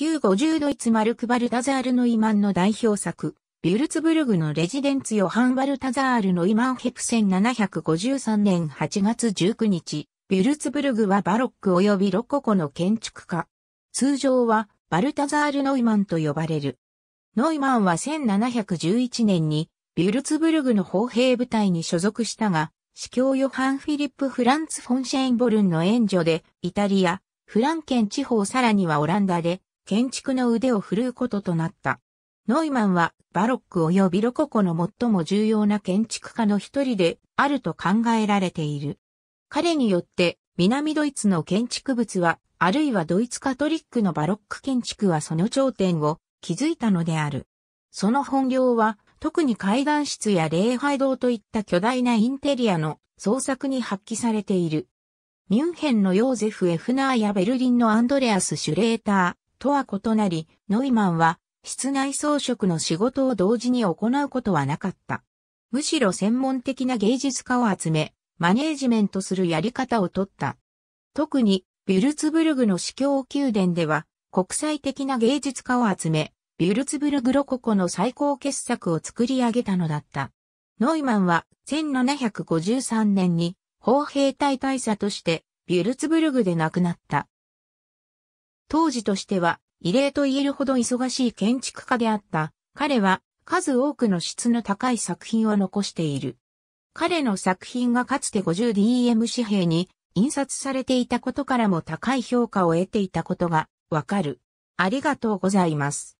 旧50ドイツマルク・バルタザール・ノイマンの代表作、ビュルツブルグのレジデンツ・ヨハン・バルタザール・ノイマンヘプ1753年8月19日、ビュルツブルグはバロック及びロココの建築家。通常はバルタザール・ノイマンと呼ばれる。ノイマンは1711年にビュルツブルグの砲兵部隊に所属したが、司教ヨハン・フィリップ・フランツ・フォンシェインボルンの援助で、イタリア、フランケン地方さらにはオランダで、建築の腕を振るうこととなった。ノイマンはバロック及びロココの最も重要な建築家の一人であると考えられている。彼によって南ドイツの建築物は、あるいはドイツカトリックのバロック建築はその頂点を築いたのである。その本領は、特に階段室や礼拝堂といった巨大なインテリアの創作に発揮されている。ミュンヘンのヨーゼフ・エフナーやベルリンのアンドレアス・シュレーター。とは異なり、ノイマンは室内装飾の仕事を同時に行うことはなかった。むしろ専門的な芸術家を集め、マネージメントするやり方をとった。特に、ビュルツブルグの司教宮殿では、国際的な芸術家を集め、ビュルツブルグロココの最高傑作を作り上げたのだった。ノイマンは1753年に砲兵隊大佐としてビュルツブルグで亡くなった。当時としては異例と言えるほど忙しい建築家であった。彼は数多くの質の高い作品を残している。彼の作品がかつて 50DM 紙幣に印刷されていたことからも高い評価を得ていたことがわかる。ありがとうございます。